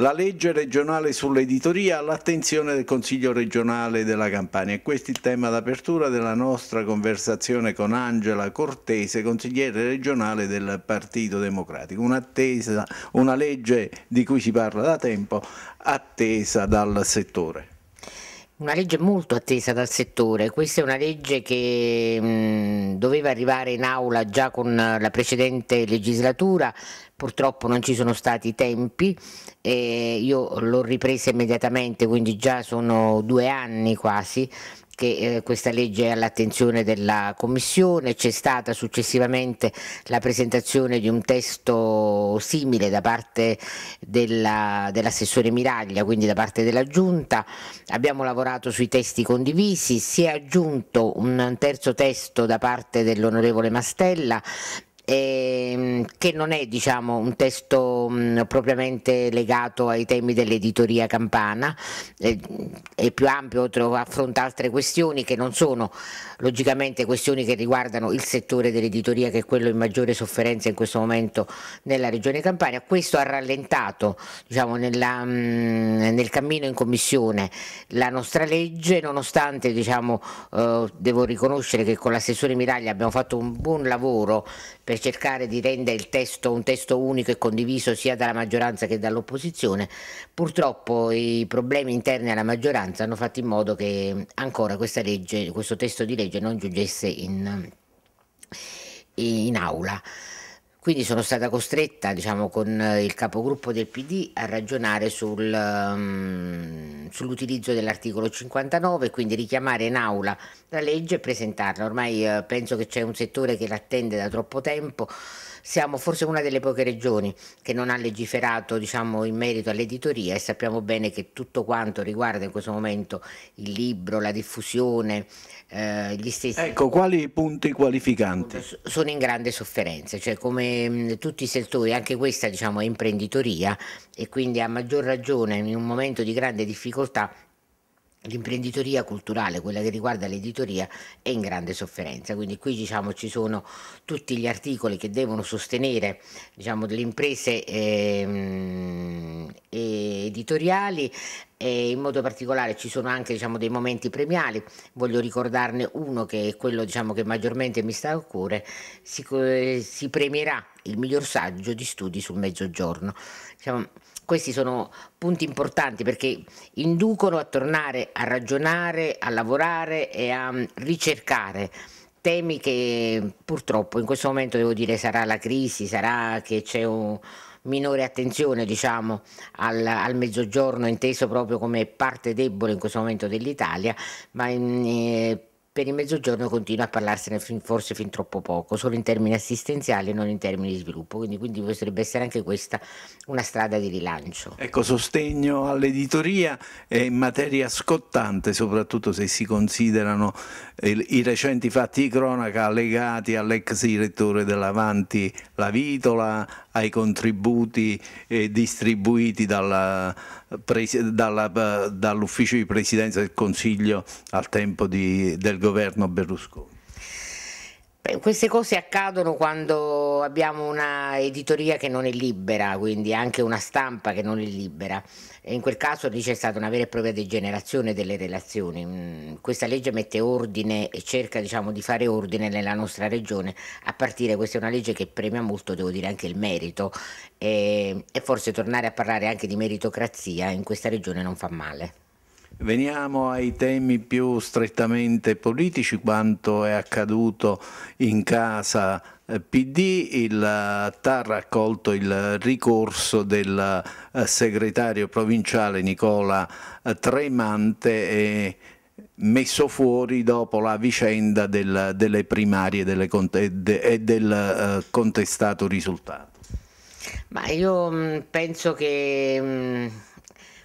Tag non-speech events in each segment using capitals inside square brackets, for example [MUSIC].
la legge regionale sull'editoria all'attenzione del Consiglio regionale della Campania. questo è il tema d'apertura della nostra conversazione con Angela Cortese, consigliere regionale del Partito Democratico. Un'attesa, una legge di cui si parla da tempo, attesa dal settore. Una legge molto attesa dal settore, questa è una legge che mh, doveva arrivare in aula già con la precedente legislatura, purtroppo non ci sono stati i tempi, io l'ho ripresa immediatamente, quindi già sono due anni quasi che eh, questa legge è all'attenzione della Commissione, c'è stata successivamente la presentazione di un testo simile da parte dell'assessore dell Miraglia, quindi da parte della Giunta, abbiamo lavorato sui testi condivisi, si è aggiunto un terzo testo da parte dell'onorevole Mastella ehm, che non è diciamo, un testo mh, propriamente legato ai temi dell'editoria campana, eh, è più ampio, affronta altre questioni che non sono logicamente questioni che riguardano il settore dell'editoria che è quello in maggiore sofferenza in questo momento nella regione Campania. Questo ha rallentato diciamo, nella, mh, nel cammino in commissione la nostra legge, nonostante diciamo, eh, devo riconoscere che con l'assessore Miraglia abbiamo fatto un buon lavoro per cercare di rendere il testo un testo unico e condiviso sia dalla maggioranza che dall'opposizione, purtroppo i problemi interni alla maggioranza hanno fatto in modo che ancora legge, questo testo di legge non giungesse in, in aula. Quindi sono stata costretta, diciamo, con eh, il capogruppo del PD a ragionare sul, um, sull'utilizzo dell'articolo 59, quindi richiamare in aula la legge e presentarla. Ormai uh, penso che c'è un settore che l'attende da troppo tempo siamo forse una delle poche regioni che non ha legiferato diciamo, in merito all'editoria e sappiamo bene che tutto quanto riguarda in questo momento il libro, la diffusione, eh, gli stessi... Ecco, quali punti qualificanti? Sono in grande sofferenza, cioè come mh, mm, tutti i settori, anche questa diciamo, è imprenditoria e quindi a maggior ragione in un momento di grande difficoltà l'imprenditoria culturale, quella che riguarda l'editoria, è in grande sofferenza. Quindi qui diciamo, ci sono tutti gli articoli che devono sostenere diciamo, le imprese eh, editoriali, e in modo particolare ci sono anche diciamo, dei momenti premiali, voglio ricordarne uno che è quello diciamo, che maggiormente mi sta a cuore, si, si premierà il miglior saggio di studi sul mezzogiorno. Diciamo, questi sono punti importanti perché inducono a tornare a ragionare, a lavorare e a mm, ricercare temi che purtroppo in questo momento devo dire sarà la crisi, sarà che c'è un minore attenzione diciamo, al, al, mezzogiorno inteso proprio come parte debole in questo momento dell'Italia, ma in, eh, per il mezzogiorno continua a parlarsene fin, forse fin troppo poco, solo in termini assistenziali e non in termini di sviluppo, quindi, quindi potrebbe essere anche questa una strada di rilancio. Ecco, sostegno all'editoria è in materia scottante, soprattutto se si considerano eh, i recenti fatti di cronaca legati all'ex direttore dell'Avanti La Vitola, ai contributi eh, distribuiti dalla dall'ufficio di presidenza del Consiglio al tempo di, del governo Berlusconi? Beh, queste cose accadono quando abbiamo una editoria che non è libera, quindi anche una stampa che non è libera. E in quel caso lì c'è stata una vera e propria degenerazione delle relazioni. Mm, questa legge mette ordine e cerca diciamo, di fare ordine nella nostra regione, a partire, questa è una legge che premia molto, devo dire, anche il merito e, e forse tornare a parlare anche di meritocrazia in questa regione non fa male. Veniamo ai temi più strettamente politici, quanto è accaduto in casa eh, PD, il eh, TAR ha accolto il ricorso del eh, segretario provinciale Nicola Tremante e messo fuori dopo la vicenda del, delle primarie delle, e del contestato risultato. Ma io mm, penso che mm,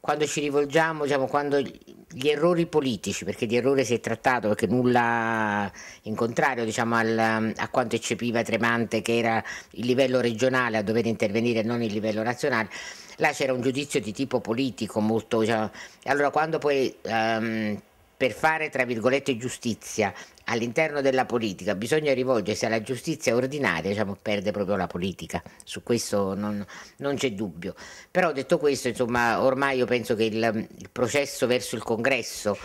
quando ci rivolgiamo, diciamo, quando gli errori politici, perché di errore si è trattato, perché nulla in contrario diciamo, al, a quanto eccepiva Tremante che era il livello regionale a dover intervenire, non il livello nazionale, là c'era un giudizio di tipo politico molto... Diciamo, allora quando poi... Um, per fare, tra virgolette, giustizia all'interno della politica bisogna rivolgersi alla giustizia ordinaria, diciamo, perde proprio la politica, su questo non, non c'è dubbio. Però detto questo, insomma, ormai io penso che il, il processo verso il congresso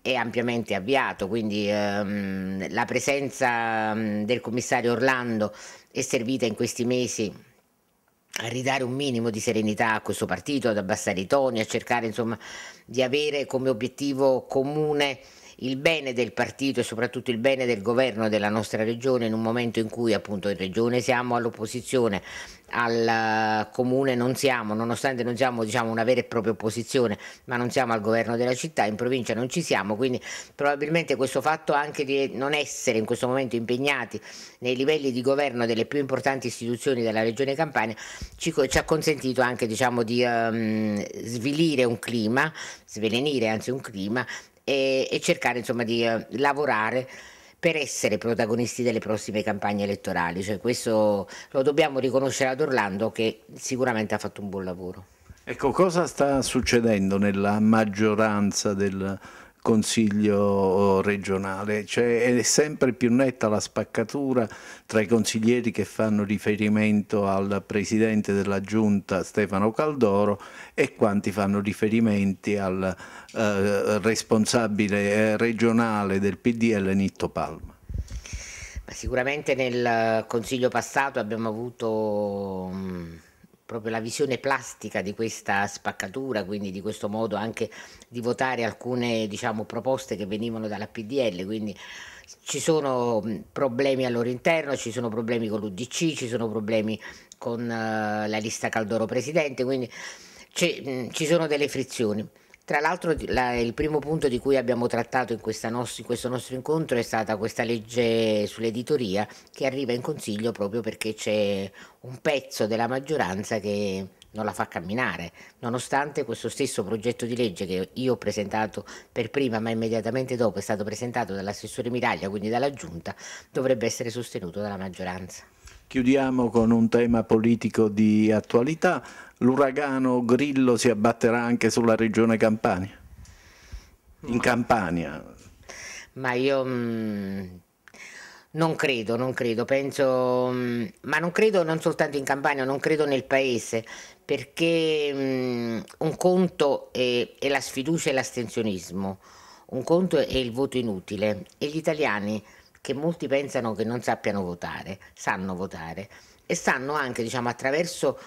è ampiamente avviato, quindi ehm, la presenza del commissario Orlando è servita in questi mesi a ridare un minimo di serenità a questo partito, ad abbassare i toni, a cercare insomma, di avere come obiettivo comune il bene del partito e soprattutto il bene del governo della nostra regione in un momento in cui appunto in regione siamo all'opposizione, al eh, comune non siamo, nonostante non siamo diciamo, una vera e propria opposizione, ma non siamo al governo della città, in provincia non ci siamo, quindi probabilmente questo fatto anche di non essere in questo momento impegnati nei livelli di governo delle più importanti istituzioni della regione Campania ci, ci ha consentito anche diciamo, di um, svilire un clima, svelenire anzi un clima e, e cercare insomma, di uh, lavorare per essere protagonisti delle prossime campagne elettorali. Cioè questo lo dobbiamo riconoscere ad Orlando che sicuramente ha fatto un buon lavoro. Ecco, cosa sta succedendo nella maggioranza del Consiglio oh, regionale, cioè è sempre più netta la spaccatura tra i consiglieri che fanno riferimento al presidente della giunta Stefano Caldoro e quanti fanno riferimenti al eh, responsabile eh, regionale del PDL Nitto Palma. Ma sicuramente nel eh, consiglio passato abbiamo avuto mm, proprio la visione plastica di questa spaccatura, quindi di questo modo anche di votare alcune diciamo, proposte che venivano dalla PDL, quindi ci sono problemi al loro interno, ci sono problemi con l'UDC, ci sono problemi con eh, la lista Caldoro Presidente, quindi ci sono delle frizioni. Tra l'altro la, il primo punto di cui abbiamo trattato in, nostro, in, questo nostro incontro è stata questa legge sull'editoria che arriva in Consiglio proprio perché c'è un pezzo della maggioranza che non la fa camminare, nonostante questo stesso progetto di legge che io ho presentato per prima ma immediatamente dopo è stato presentato dall'assessore Miraglia, quindi dalla Giunta, dovrebbe essere sostenuto dalla maggioranza. Chiudiamo con un tema politico di attualità. L'uragano Grillo si abbatterà anche sulla regione Campania? In Campania? Ma io mh, mm, non credo, non credo, penso, mh, mm, ma non credo non soltanto in Campania, non credo nel paese, perché mh, mm, un conto è, è la sfiducia e l'astensionismo, un conto è il voto inutile e gli italiani che molti pensano che non sappiano votare, sanno votare e sanno anche diciamo, attraverso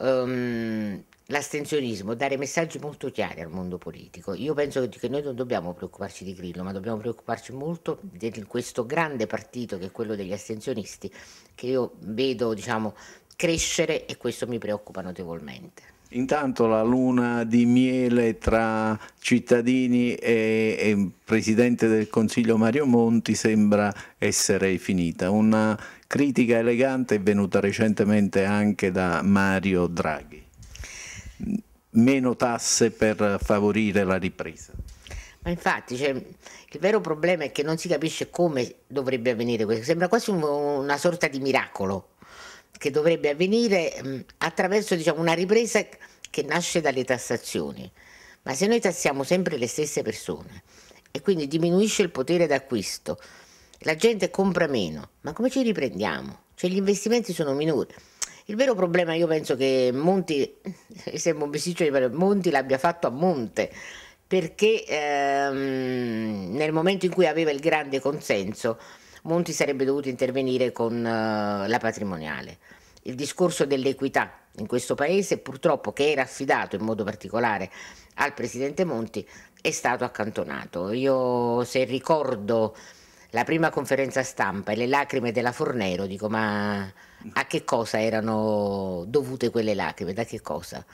um, l'astensionismo dare messaggi molto chiari al mondo politico. Io penso che noi non dobbiamo preoccuparci di Grillo, ma dobbiamo preoccuparci molto di questo grande partito che è quello degli astensionisti, che io vedo diciamo, crescere e questo mi preoccupa notevolmente. Intanto la luna di miele tra cittadini e, e, Presidente del Consiglio Mario Monti sembra essere finita. Una critica elegante è venuta recentemente anche da Mario Draghi. Meno tasse per favorire la ripresa. Ma infatti cioè, il vero problema è che non si capisce come dovrebbe avvenire questo. Sembra quasi un, una sorta di miracolo che dovrebbe avvenire mh, mm, attraverso diciamo, una ripresa che nasce dalle tassazioni. Ma se noi tassiamo sempre le stesse persone e quindi diminuisce il potere d'acquisto, la gente compra meno, ma come ci riprendiamo? Cioè gli investimenti sono minori. Il vero problema io penso che Monti, [LAUGHS] sembra un bisticcio di Monti l'abbia fatto a monte, perché ehm, nel momento in cui aveva il grande consenso Monti sarebbe dovuto intervenire con uh, la patrimoniale. Il discorso dell'equità in questo paese, purtroppo, che era affidato in modo particolare al presidente Monti, è stato accantonato. Io, se ricordo la prima conferenza stampa e le lacrime della Fornero, dico ma a che cosa erano dovute quelle lacrime, da che cosa?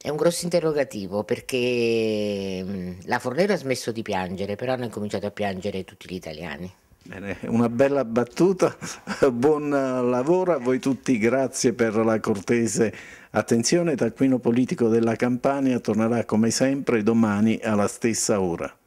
È un grosso interrogativo perché mm, la Fornero ha smesso di piangere, però hanno incominciato a piangere tutti gli italiani. Bene, una bella battuta, [LAUGHS] buon lavoro a voi tutti, grazie per la cortese attenzione. Taccuino politico della Campania tornerà come sempre domani alla stessa ora.